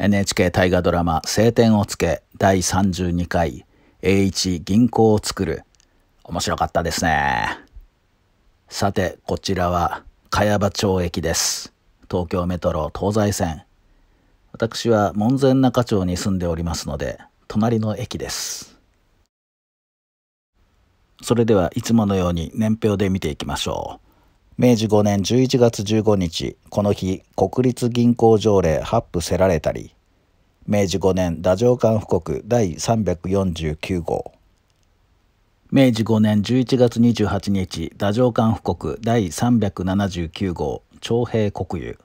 NHK 大河ドラマ「青天を衝け」第32回「栄一銀行を作る」面白かったですねさてこちらは茅場町駅です東京メトロ東西線私は門前仲町に住んでおりますので隣の駅ですそれではいつものように年表で見ていきましょう明治5年11月15日、この日、国立銀行条例発布せられたり、明治5年太政官布告第349号、明治5年11月28日、太政官布告第379号、徴兵国有。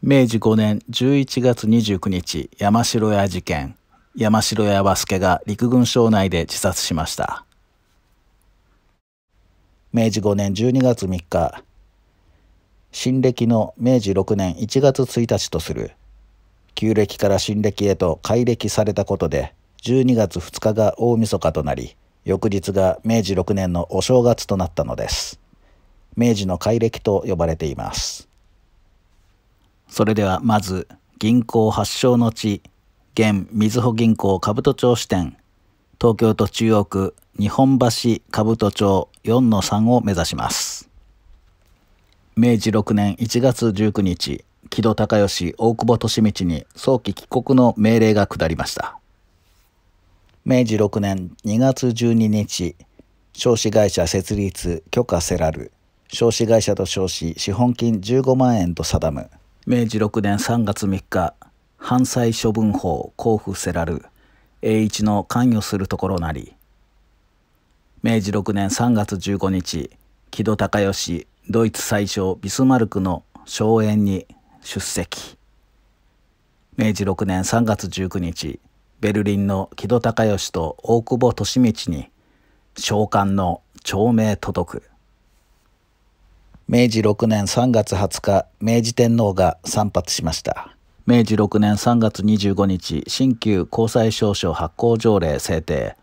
明治5年11月29日、山城屋事件。山城屋和助が陸軍省内で自殺しました。明治5年12月3日、新暦の明治6年1月1日とする、旧暦から新暦へと改暦されたことで、12月2日が大晦日となり、翌日が明治6年のお正月となったのです。明治の改暦と呼ばれています。それではまず、銀行発祥の地、現みずほ銀行兜町支店、東京都中央区日本橋兜町4の3を目指します。明治6年1月19日、木戸孝義大久保利道に早期帰国の命令が下りました。明治6年2月12日、少子会社設立許可せらる、少子会社と称し資本金15万円と定む、明治6年3月3日、犯罪処分法交付せらる、栄一の関与するところなり、明治6年3月15日、木戸孝義、ドイツ最小ビスマルクの荘園に出席。明治6年3月19日、ベルリンの木戸孝義と大久保利道に召喚の長命届く。明治6年3月20日、明治天皇が散髪しました。明治6年3月25日、新旧交際証書発行条例制定。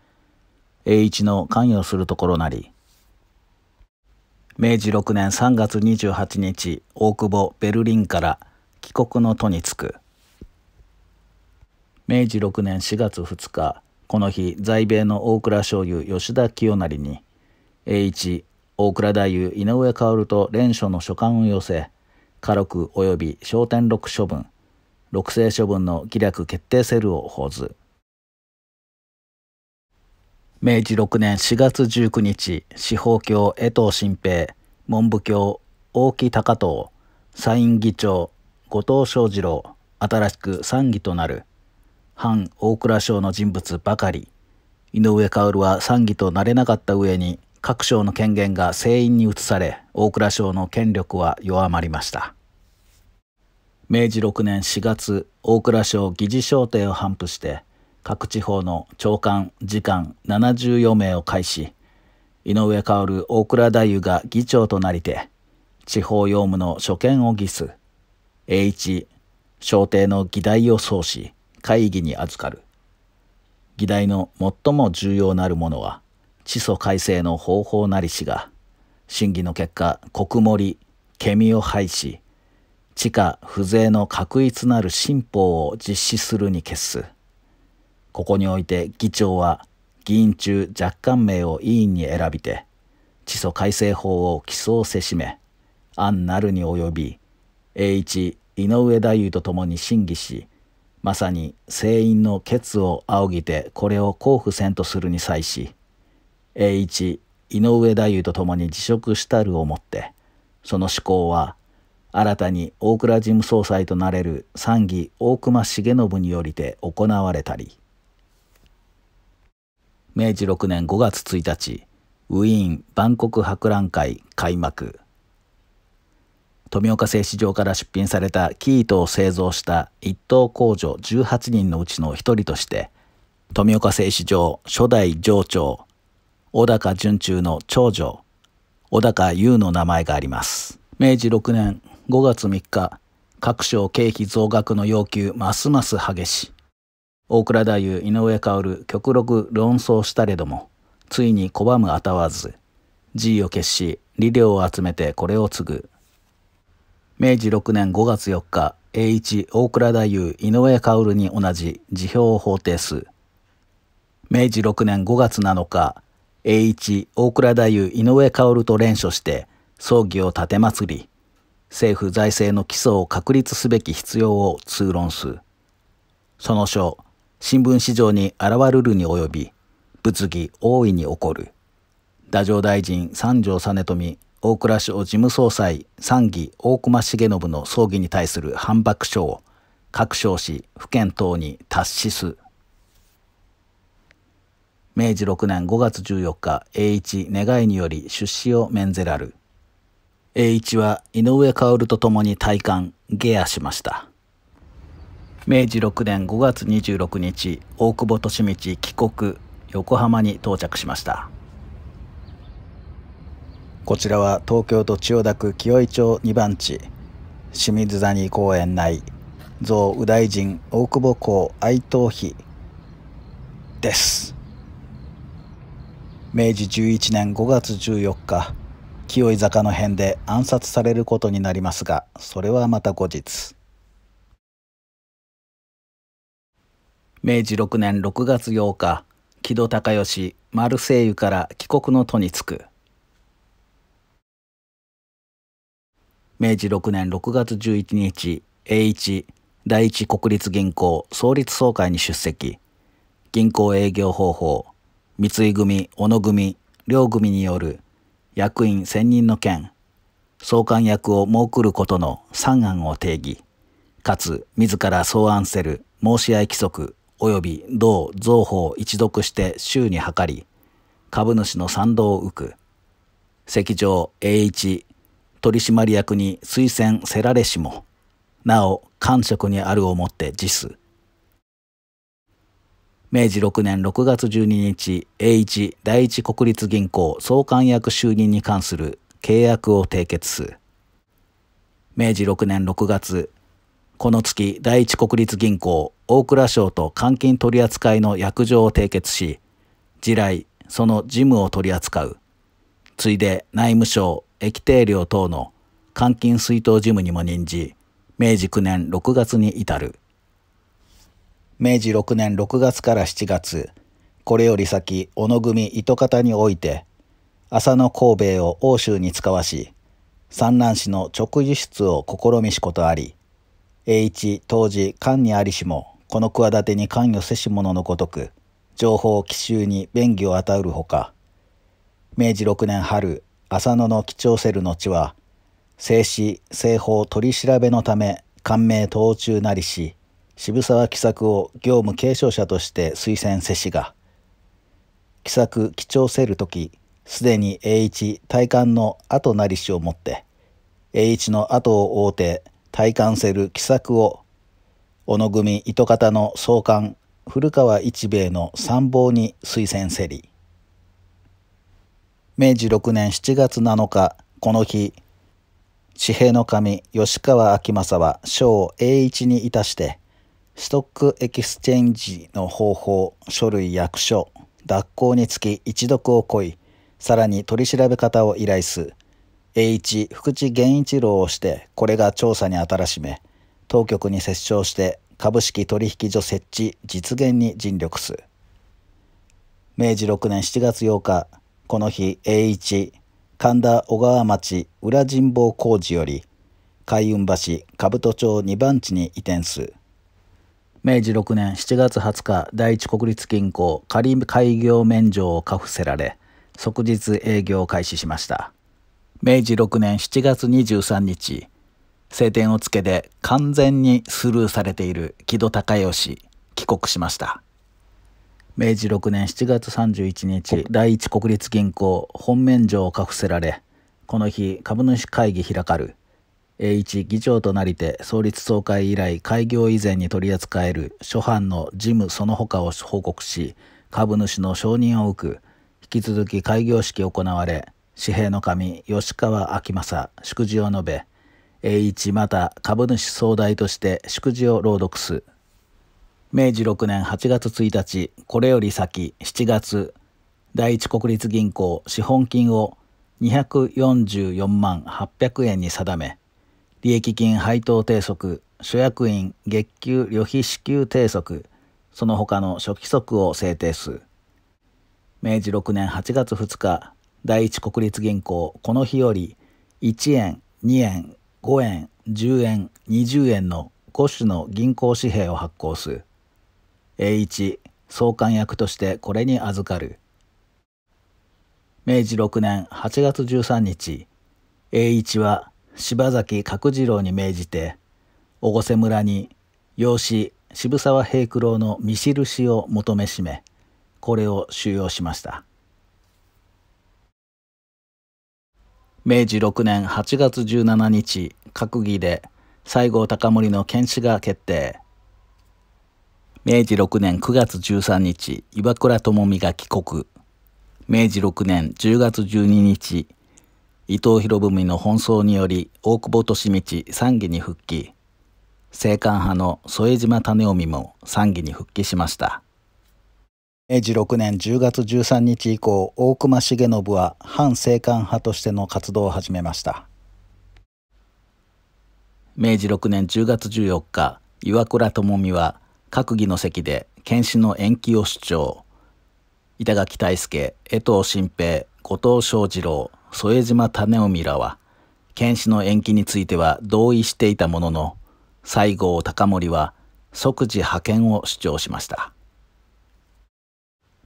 栄一の関与するところなり明治6年3月28日大久保ベルリンから帰国の途に就く明治6年4月2日この日在米の大蔵醤油吉田清成に栄一大蔵大夫井上薫と連署の書簡を寄せ家禄及び昇天録処分六世処分の規略決定セルを報ず。明治6年4月19日、司法教江藤新平、文部教大木高藤、参院議長後藤翔二郎、新しく参議となる、反大蔵省の人物ばかり、井上薫は参議となれなかった上に、各省の権限が全員に移され、大蔵省の権力は弱まりました。明治6年4月、大蔵省議事省廷を頒布して、各地方の長官、次官74名を介し、井上薫大倉太夫が議長となりて、地方用務の所見を議す、栄一、朝廷の議題を奏し、会議に預かる。議題の最も重要なるものは、地租改正の方法なりしが、審議の結果、国盛、ケミを廃し、地下不税の確一なる新法を実施するに決す。ここにおいて議長は議員中若干名を委員に選びて、地租改正法を起草せしめ、案なるに及び、栄一、井上太夫と共に審議し、まさに聖院の決を仰ぎてこれを交付せんとするに際し、栄一、井上太夫と共に辞職したるをもって、その思考は、新たに大蔵事務総裁となれる参議大隈重信によりて行われたり、明治6年5月1日、ウィーン万国博覧会開幕。富岡製糸場から出品された生糸を製造した一等工場18人のうちの一人として、富岡製糸場初代上長、小高淳中の長女、小高優の名前があります。明治6年5月3日、各省経費増額の要求ますます激し、い大倉太夫井上薫極力論争したれどもついに拒むあたわず地位を決し理量を集めてこれを継ぐ明治6年5月4日栄一大倉太夫井上薫に同じ辞表を法定す明治6年5月7日栄一大倉太夫井上薫と連署して葬儀を奉り政府財政の基礎を確立すべき必要を通論すその書新聞市場に現れるに及び、物議大いに起こる。太政大臣三条実富、大蔵省事務総裁三義大隈重信の葬儀に対する反駁書を、各省市、府県等に達しす。明治6年5月14日、栄一願いにより出資を免ぜらる。栄一は井上薫と共に退官、下野しました。明治6年5月26日大久保利通帰国横浜に到着しましたこちらは東京都千代田区清井町2番地清水谷公園内蔵右大臣大久保公哀悼碑です明治11年5月14日清井坂の辺で暗殺されることになりますがそれはまた後日。明治6年6月8日、木戸孝義、マルセイユから帰国の途に着く。明治6年6月11日、栄一、第一国立銀行創立総会に出席。銀行営業方法、三井組、小野組、両組による役員選任の件、総監役を設くることの3案を定義、かつ自ら草案せる申し合い規則及び同造法一読して週に諮り、株主の賛同を受く。席上栄一、取締役に推薦せられしも、なお、官職にあるをもって実す。明治6年6月12日、栄一第一国立銀行総監役就任に関する契約を締結す。明治6年6月、この月第一国立銀行大蔵省と監禁取扱いの約定を締結し、地雷、その事務を取り扱う。ついで内務省、液定量等の監禁水筒事務にも任じ、明治9年6月に至る。明治6年6月から7月、これより先、小野組糸方において、浅野神兵を欧州に使わし、産卵子の直輸出を試みしことあり、栄一当時官にありしもこの企てに関与せし者のごとく、情報奇襲に便宜を与うるほか、明治6年春、浅野の貴重せるの地は、静止、正法取り調べのため、官名当中なりし、渋沢喜作を業務継承者として推薦せしが、喜作貴重せる時、すでに栄一大官の後なりしをもって、栄一の後を追うて、大官せる喜作を小野組糸方の総監古川一兵衛の参謀に推薦せり明治6年7月7日この日地平の神吉川昭政は章を栄一にいたしてストックエキスチェンジの方法書類役所脱行につき一読を乞いさらに取り調べ方を依頼す栄一福地源一郎をしてこれが調査に新たらしめ当局に折衝して株式取引所設置実現に尽力す明治6年7月8日この日栄一神田小川町裏神保工事より海運橋兜町2番地に移転す明治6年7月20日第一国立銀行仮開業免除を可付せられ即日営業を開始しました明治6年7月23日晴天をつけで完全にスルーされている木戸孝義帰国しました明治6年7月31日第一国立銀行本面上をかせられこの日株主会議開かる栄一議長となりて創立総会以来開業以前に取り扱える諸般の事務その他を報告し株主の承認を受く引き続き開業式行われ紙幣の神吉川明政祝辞を述べ栄一また株主総代として祝辞を朗読す。明治6年8月1日、これより先7月、第一国立銀行資本金を244万800円に定め、利益金配当定則、所役員月給旅費支給定則、その他の初期則を制定す。明治6年8月2日、第一国立銀行この日より1円、2円、5円、10円、20円の5種の銀行紙幣を発行す。栄一、総監役としてこれに預かる。明治6年8月13日、栄一は柴崎角次郎に命じて、越瀬村に養子渋沢平九郎の見印を求めしめ、これを収容しました。明治6年8月17日閣議で西郷隆盛の検使が決定明治6年9月13日岩倉智美が帰国明治6年10月12日伊藤博文の奔走により大久保利通参議に復帰政官派の副島種臣も参議に復帰しました。明治6年10月13日以降、大隈重信は反政官派としての活動を始めました。明治6年10月14日、岩倉智美は閣議の席で検視の延期を主張。板垣大輔、江藤新平、後藤翔二郎、副島種臣らは、検視の延期については同意していたものの、西郷隆盛は即時派遣を主張しました。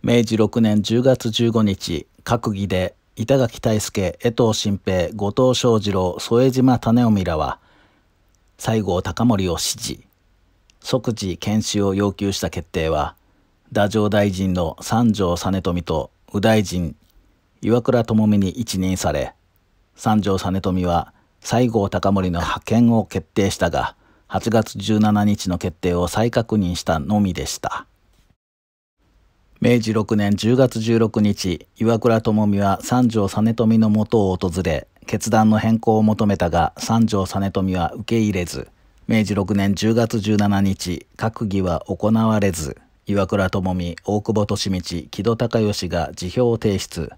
明治6年10月15日、閣議で板垣大輔、江藤新平、後藤昌二郎、添島種臣らは、西郷隆盛を支持、即時検視を要求した決定は、太政大臣の三条実富と右大臣、岩倉智美に一任され、三条実富は西郷隆盛の派遣を決定したが、8月17日の決定を再確認したのみでした。明治6年10月16日、岩倉智美は三条実富のもとを訪れ、決断の変更を求めたが、三条実富は受け入れず、明治6年10月17日、閣議は行われず、岩倉智美、大久保利道、木戸孝義が辞表を提出。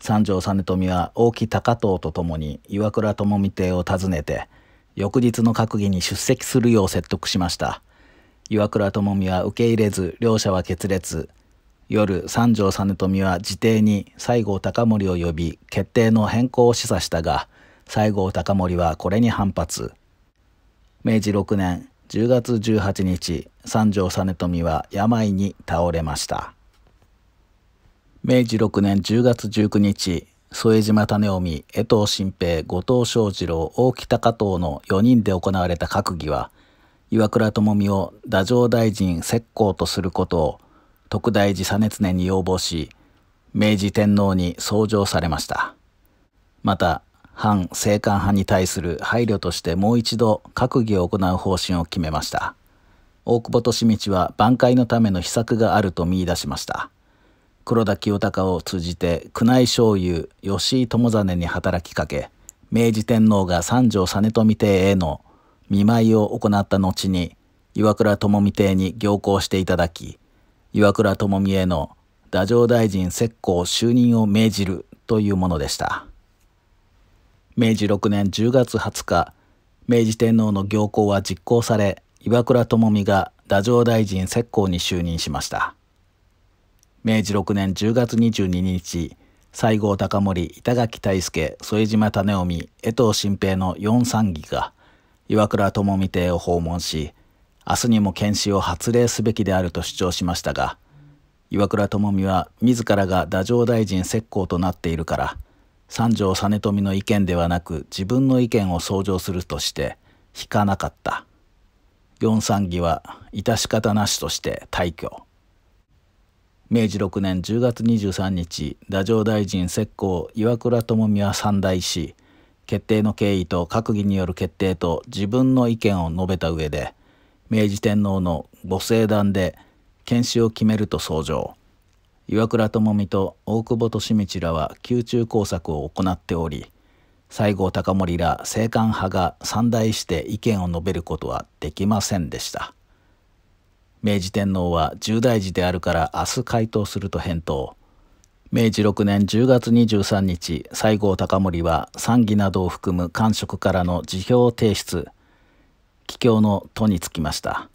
三条実富は大木高藤と共に岩倉智美邸を訪ねて、翌日の閣議に出席するよう説得しました。岩倉智美は受け入れず、両者は決裂。夜三条実富は自邸に西郷隆盛を呼び決定の変更を示唆したが西郷隆盛はこれに反発明治6年10月18日三条実富は病に倒れました明治6年10月19日副島種臣江藤新平後藤翔二郎大木加藤の4人で行われた閣議は岩倉具視を太政大臣石膏とすることを徳大寺熱年に要望し、明治天皇に奏上されました。また、反政官派に対する配慮としてもう一度閣議を行う方針を決めました。大久保利通は挽回のための秘策があると見出しました。黒田清隆を通じて宮内醤油吉井友真に働きかけ明治天皇が三条実富邸への見舞いを行った後に岩倉智美邸に行幸していただき岩倉智美への太政大臣石膏就任を命じるというものでした。明治6年10月20日、明治天皇の行幸は実行され、岩倉智美が太政大臣石膏に就任しました。明治6年10月22日、西郷隆盛、板垣退助、副島種臣、江藤新平の4三議が岩倉智美邸を訪問し、明日にも検視を発令すべきであると主張しましたが岩倉智美は自らが太政大臣石膏となっているから三条実富の意見ではなく自分の意見を相乗するとして引かなかった四三儀は致し方なしとして退去明治6年10月23日太政大臣石膏岩倉智美は三大し決定の経緯と閣議による決定と自分の意見を述べた上で明治天皇のご政談で研修を決めると奏上岩倉智美と大久保利通らは宮中工作を行っており西郷隆盛ら政官派が三大して意見を述べることはできませんでした明治天皇は重大事であるから明日回答すると返答明治6年10月23日西郷隆盛は参議などを含む官職からの辞表を提出帰郷の都に着きました。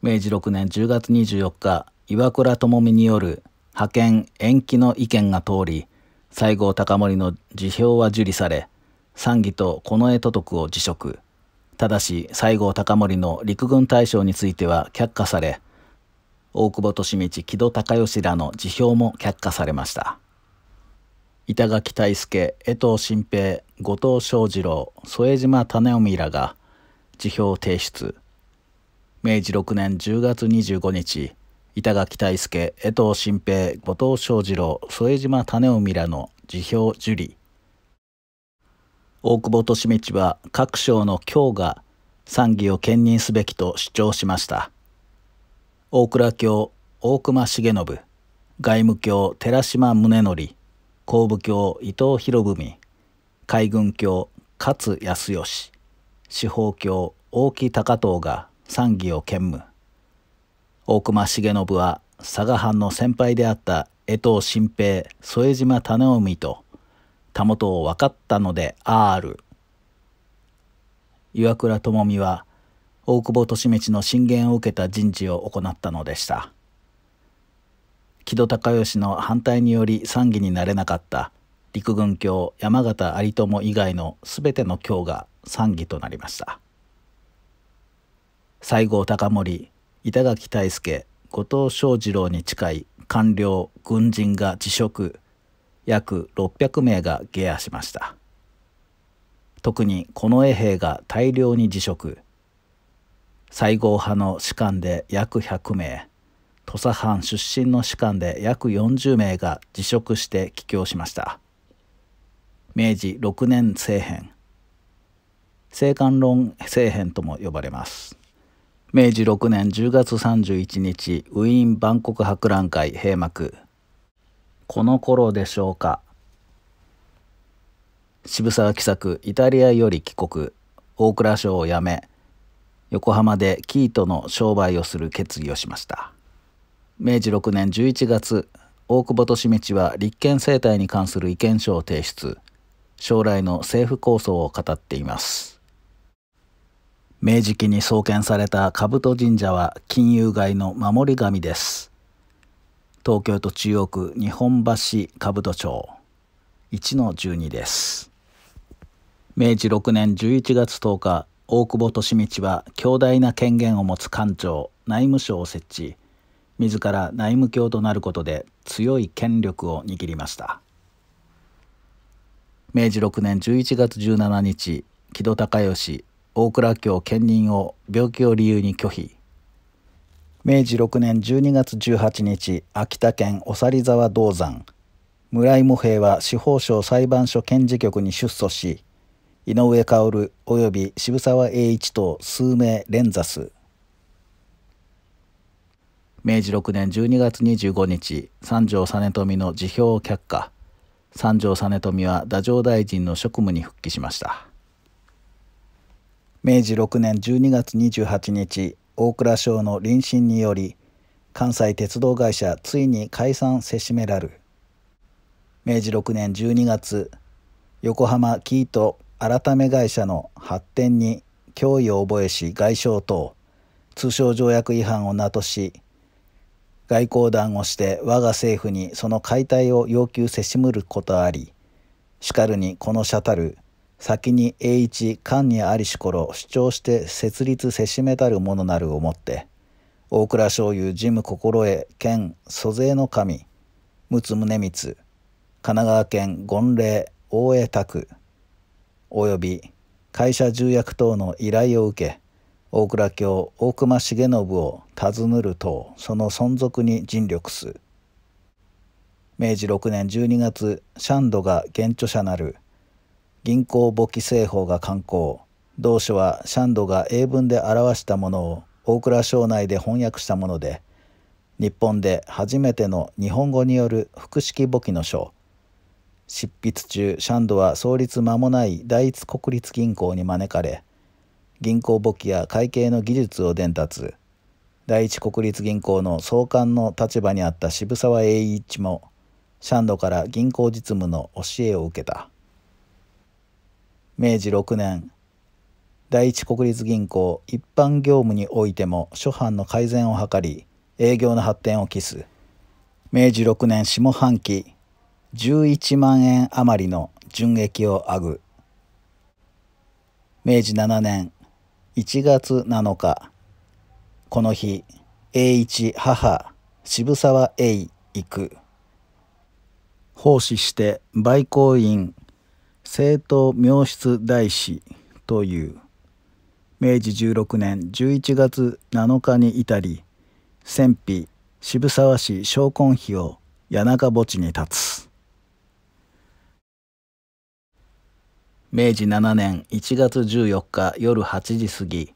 明治6年10月24日、岩倉智美による派遣延期の意見が通り、西郷隆盛の辞表は受理され、参議と近衛都督を辞職。ただし、西郷隆盛の陸軍大将については却下され、大久保利通、木戸孝義らの辞表も却下されました。板垣大助、江藤新平、後藤正二郎、副島種臣らが、辞表提出明治6年10月25日板垣大輔江藤新平後藤翔二郎副島種臣らの辞表受理大久保利通は各省の京が参議を兼任すべきと主張しました大蔵卿大隈重信外務卿寺島宗則工部卿伊藤博文海軍卿勝康義司法卿大木高藤が参議を兼務大隈重信は佐賀藩の先輩であった江藤新平副島種臣とたもとを分かったのである岩倉智美は大久保利通の進言を受けた人事を行ったのでした木戸孝允の反対により参議になれなかった陸軍卿山形有朋以外の全ての教が参議となりました西郷隆盛板垣退助後藤翔二郎に近い官僚軍人が辞職約600名が下野しました特に近衛兵が大量に辞職西郷派の士官で約100名土佐藩出身の士官で約40名が辞職して帰郷しました明治6年政変政官論政変とも呼ばれます明治6年10月31日ウィーン万国博覧会閉幕この頃でしょうか渋沢喜作イタリアより帰国大蔵省を辞め横浜で生糸の商売をする決議をしました明治6年11月大久保利通は立憲政体に関する意見書を提出将来の政府構想を語っています。明治期に創建された兜神社は金融街の守り神です。東京都中央区日本橋兜町1-12です。明治6年11月10日、大久保利通は強大な権限を持つ官庁内務省を設置自ら内務卿となることで強い権力を握りました明治6年11月17日木戸孝允大蔵卿兼任を病気を理由に拒否明治6年12月18日秋田県長里沢銅山村井茂平は司法省裁判所検事局に出訴し井上薫及び渋沢栄一等数名連座す明治6年12月25日三条実富の辞表を却下三条実富は太政大臣の職務に復帰しました明治6年12月28日大蔵省の臨審により関西鉄道会社ついに解散せしめらる明治6年12月横浜キート改め会社の発展に脅威を覚えし外相等通商条約違反を名とし外交団をして我が政府にその解体を要求せしむることありしかるにこの社たる先に栄一官にありし頃主張して設立せしめたるものなるをもって大蔵省有事務心得兼租税の神陸奥宗光神奈川県権令大江拓及び会社重役等の依頼を受け大蔵卿大隈重信を尋ぬる等その存続に尽力す明治6年12月シャンドが現著者なる銀行簿記製法が刊行同書はシャンドが英文で表したものを大蔵省内で翻訳したもので日本で初めての日本語による複式簿記の書執筆中シャンドは創立間もない第一国立銀行に招かれ銀行簿記や会計の技術を伝達第一国立銀行の総監の立場にあった渋沢栄一もシャンドから銀行実務の教えを受けた明治6年第一国立銀行一般業務においても諸般の改善を図り営業の発展を期す明治6年下半期11万円余りの純益をあぐ明治7年1月7日この日栄一母渋沢栄行く奉仕して売公院政党妙室大師という明治16年11月7日に至り戦費渋沢氏昇魂碑を谷中墓地に立つ。明治7年1月14日夜8時過ぎ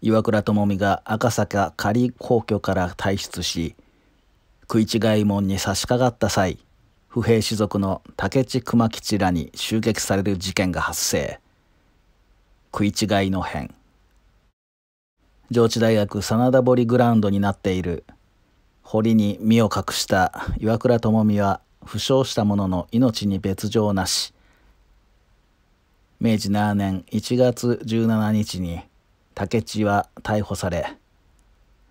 岩倉智美が赤坂仮皇居から退出し食い違い門に差し掛かった際不平士族の竹地熊吉らに襲撃される事件が発生食い違いの変上智大学真田堀グラウンドになっている堀に身を隠した岩倉智美は負傷したものの命に別状なし明治7年1月17日に武智は逮捕され、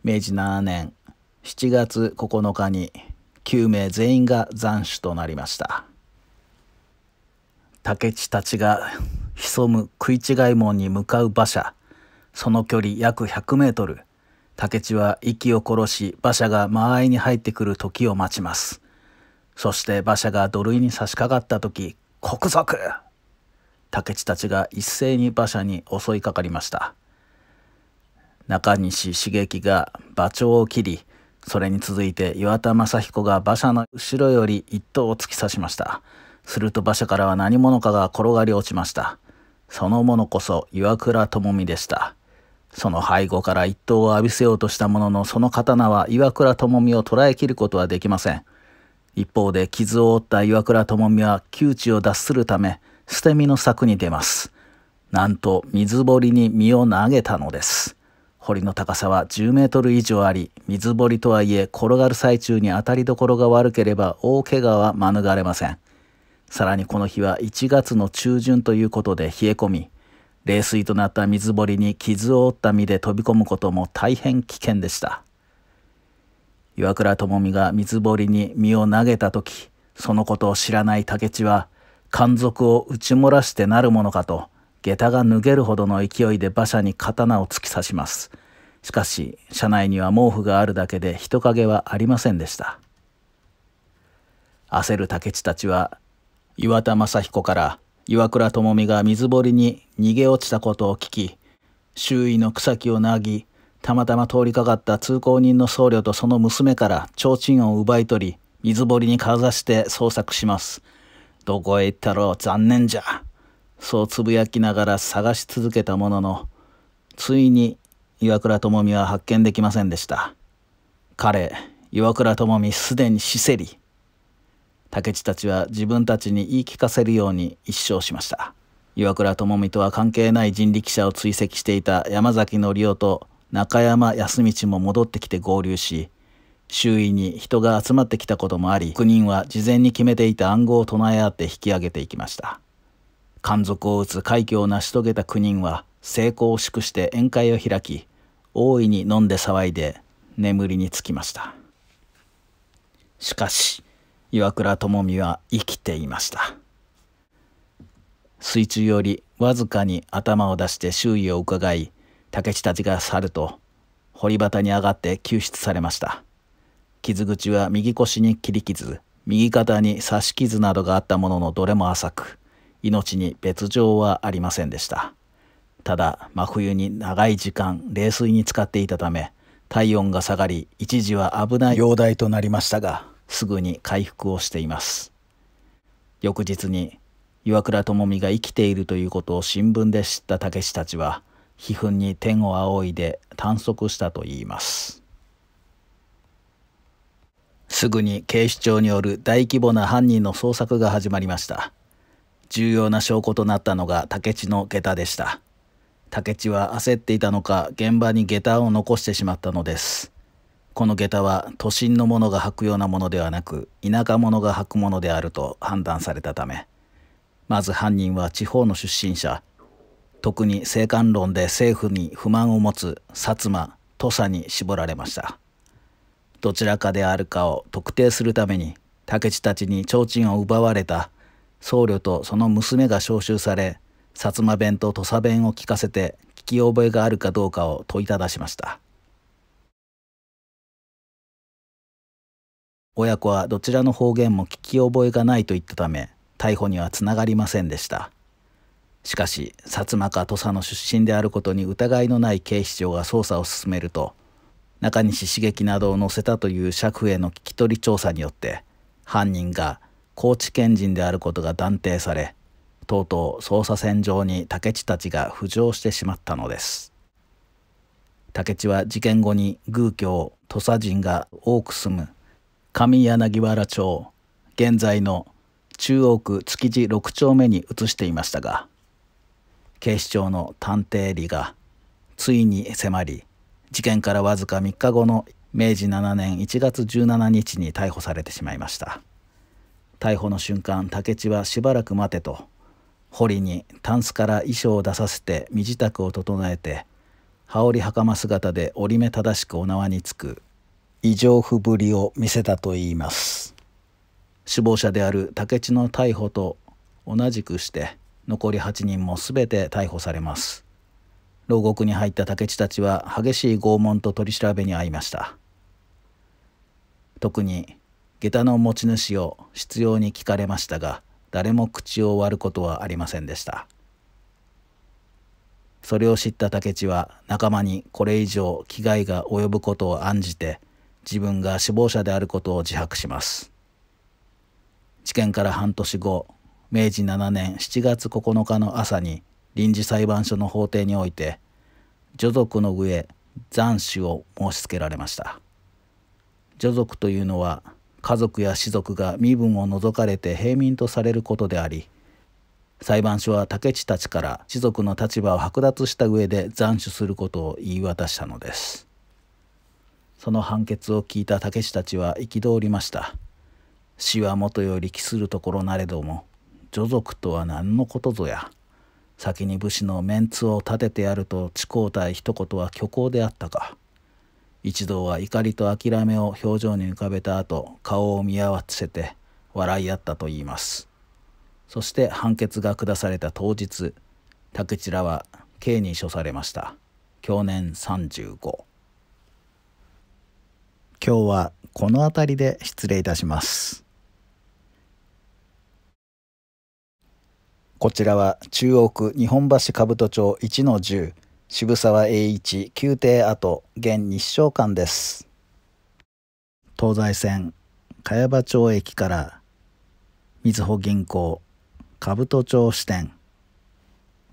明治7年7月9日に9名全員が斬首となりました。武智たちが潜む食い違い門に向かう馬車、その距離約100メートル。武智は息を殺し馬車が間合いに入ってくる時を待ちます。そして馬車が土塁に差し掛かった時、国賊武智たちが一斉に馬車に襲いかかりました中西茂樹が馬長を切りそれに続いて岩田正彦が馬車の後ろより一頭を突き刺しましたすると馬車からは何者かが転がり落ちましたそのものこそ岩倉智美でしたその背後から一刀を浴びせようとしたもののその刀は岩倉智美を捉えきることはできません一方で傷を負った岩倉智美は窮地を脱するため捨て身の柵に出ます。なんと水堀に身を投げたのです。堀の高さは10メートル以上あり、水堀とはいえ転がる最中に当たりどころが悪ければ大怪我は免れません。さらにこの日は1月の中旬ということで冷え込み、冷水となった水堀に傷を負った身で飛び込むことも大変危険でした。岩倉智美が水堀に身を投げた時、そのことを知らない竹地は奸賊を打ち漏らしてなるものかと、下駄が脱げるほどの勢いで馬車に刀を突き刺します。しかし、車内には毛布があるだけで人影はありませんでした。焦る竹地たちは、岩田正彦から岩倉智美が水堀に逃げ落ちたことを聞き、周囲の草木をなぎ、たまたま通りかかった通行人の僧侶とその娘から提灯を奪い取り、水堀にかざして捜索します。どこへ行ったろう残念じゃ。そうつぶやきながら探し続けたものの、ついに岩倉智美は発見できませんでした。彼、岩倉智美すでに死せり。竹地たちは自分たちに言い聞かせるように一生しました。岩倉智美とは関係ない人力車を追跡していた山崎則夫と中山康道も戻ってきて合流し、周囲に人が集まってきたこともあり9人は事前に決めていた暗号を唱え合って引き上げていきました漢族を打つ快挙を成し遂げた9人は成功を祝して宴会を開き大いに飲んで騒いで眠りにつきましたしかし岩倉智美は生きていました水中よりわずかに頭を出して周囲をうかがい武智たちが去ると堀端に上がって救出されました傷口は右腰に切り傷、右肩に刺し傷などがあったもののどれも浅く、命に別状はありませんでした。ただ、真冬に長い時間冷水に浸かっていたため、体温が下がり、一時は危ない容体となりましたが、すぐに回復をしています。翌日に、岩倉智美が生きているということを新聞で知った武士たちは、悲憤に天を仰いで探索したといいます。すぐに警視庁による大規模な犯人の捜索が始まりました重要な証拠となったのが竹地の下駄でした竹地は焦っていたのか現場に下駄を残してしまったのですこの下駄は都心の者が履くようなものではなく田舎者が履くものであると判断されたためまず犯人は地方の出身者特に政官論で政府に不満を持つ薩摩土佐に絞られましたどちらかであるかを特定するために武智たちに提灯を奪われた僧侶とその娘が召集され薩摩弁と土佐弁を聞かせて聞き覚えがあるかどうかを問いただしました親子はどちらの方言も聞き覚えがないと言ったため逮捕にはつながりませんでしたしかし薩摩か土佐の出身であることに疑いのない警視庁が捜査を進めると中西茂樹などを乗せたという釈府への聞き取り調査によって犯人が高知県人であることが断定されとうとう捜査線上に武智たちが浮上してしまったのです武智は事件後に宮を土佐人が多く住む上柳原町現在の中央区築地6丁目に移していましたが警視庁の探偵理がついに迫り事件からわずか3日後の明治7年1月17日に逮捕されてしまいました逮捕の瞬間武智はしばらく待てと堀にタンスから衣装を出させて身支度を整えて羽織袴姿で折り目正しくお縄につく異常不ぶりを見せたといいます首謀者である武智の逮捕と同じくして残り8人も全て逮捕されます牢獄に入った武智たちは激しい拷問と取り調べに遭いました特に下駄の持ち主を執拗に聞かれましたが誰も口を割ることはありませんでしたそれを知った武智は仲間にこれ以上危害が及ぶことを案じて自分が死亡者であることを自白します事件から半年後明治7年7月9日の朝に臨時裁判所の法廷において女族の上斬首を申し付けられました女族というのは家族や士族が身分を除かれて平民とされることであり裁判所は武地たちから士族の立場を剥奪した上で斬首することを言い渡したのですその判決を聞いた武士たちは憤りました死はもとより帰するところなれども女族とは何のことぞや。先に武士のメンツを立ててやると地皇太一言は虚構であったか。一同は怒りと諦めを表情に浮かべた後、顔を見合わせて笑い合ったと言います。そして判決が下された当日、竹内らは刑に処されました。享年35。今日はこの辺りで失礼いたします。こちらは中央区日本橋兜町1の10渋沢栄一宮廷跡現日照館です。東西線茅場町駅からみずほ銀行兜町支店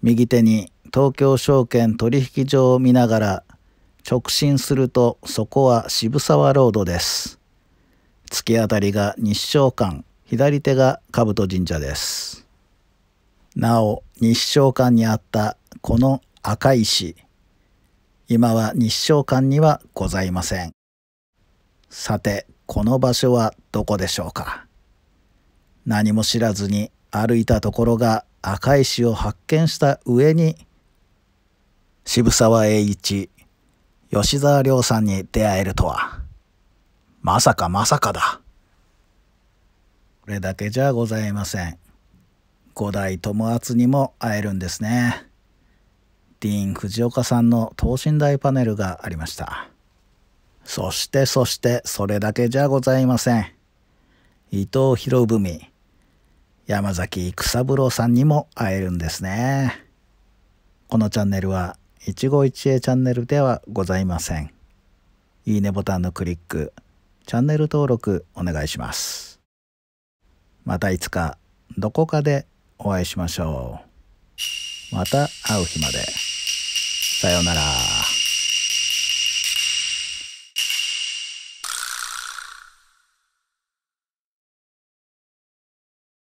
右手に東京証券取引所を見ながら直進するとそこは渋沢ロードです。突き当たりが日照館左手が兜神社です。なお日照館にあったこの赤石今は日照館にはございませんさてこの場所はどこでしょうか何も知らずに歩いたところが赤石を発見した上に渋沢栄一吉沢亮さんに出会えるとはまさかまさかだこれだけじゃございません。五代友厚にも会えるんですねディーン・藤岡さんの等身大パネルがありましたそしてそしてそれだけじゃございません伊藤博文山崎育三郎さんにも会えるんですねこのチャンネルは一期一会チャンネルではございませんいいねボタンのクリックチャンネル登録お願いしますまたいつかどこかでお会いしましょう。また会う日まで。さようなら。